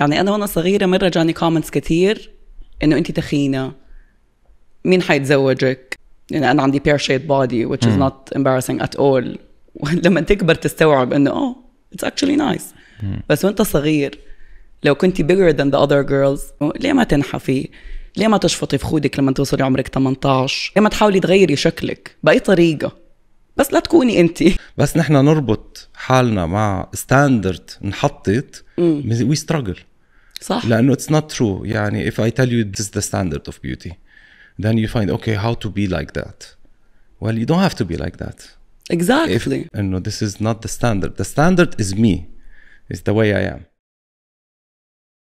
يعني انا وانا صغيره مره جاني كومنتس كثير انه انت تخينه مين حيتزوجك يعني انا عندي بير شيد بودي which is not embarrassing at all لما تكبر تستوعب انه اه اتس اكشلي نايس بس وانت صغير لو كنت bigger than the other girls ليه ما تنحفي ليه ما تشفطي في خودك لما توصلي عمرك 18 ليه ما تحاولي تغيري شكلك باي طريقه بس لا تكوني انت بس نحن نربط حالنا مع ستاندرد انحطت وي ستراجل صح لانه اتس نوت ترو يعني if I tell you this is the standard of beauty then you find okay how to be like that well you don't have to be like that exactly if, no this is not the standard the standard is me It's the way I am